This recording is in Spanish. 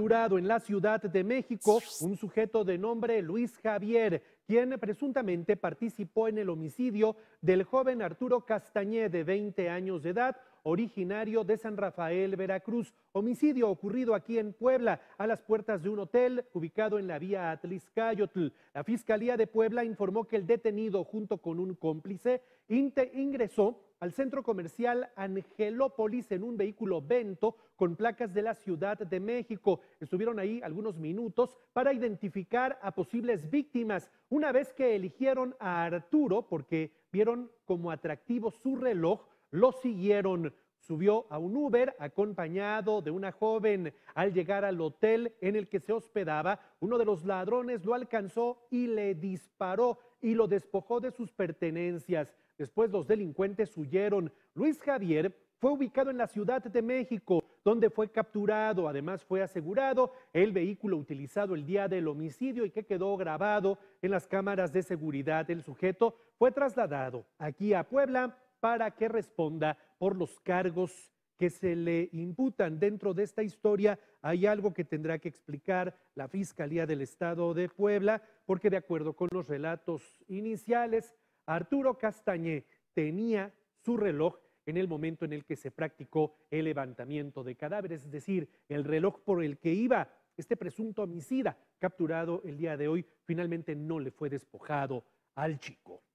en la Ciudad de México un sujeto de nombre Luis Javier, quien presuntamente participó en el homicidio del joven Arturo Castañé, de 20 años de edad, originario de San Rafael, Veracruz. Homicidio ocurrido aquí en Puebla, a las puertas de un hotel ubicado en la vía Cayotl. La Fiscalía de Puebla informó que el detenido, junto con un cómplice, ingresó al centro comercial Angelópolis en un vehículo Bento con placas de la Ciudad de México. Estuvieron ahí algunos minutos para identificar a posibles víctimas. Una vez que eligieron a Arturo porque vieron como atractivo su reloj, lo siguieron subió a un Uber acompañado de una joven. Al llegar al hotel en el que se hospedaba, uno de los ladrones lo alcanzó y le disparó y lo despojó de sus pertenencias. Después los delincuentes huyeron. Luis Javier fue ubicado en la Ciudad de México, donde fue capturado. Además fue asegurado el vehículo utilizado el día del homicidio y que quedó grabado en las cámaras de seguridad. El sujeto fue trasladado aquí a Puebla para que responda por los cargos que se le imputan. Dentro de esta historia hay algo que tendrá que explicar la Fiscalía del Estado de Puebla, porque de acuerdo con los relatos iniciales, Arturo Castañé tenía su reloj en el momento en el que se practicó el levantamiento de cadáveres, es decir, el reloj por el que iba este presunto homicida capturado el día de hoy, finalmente no le fue despojado al chico.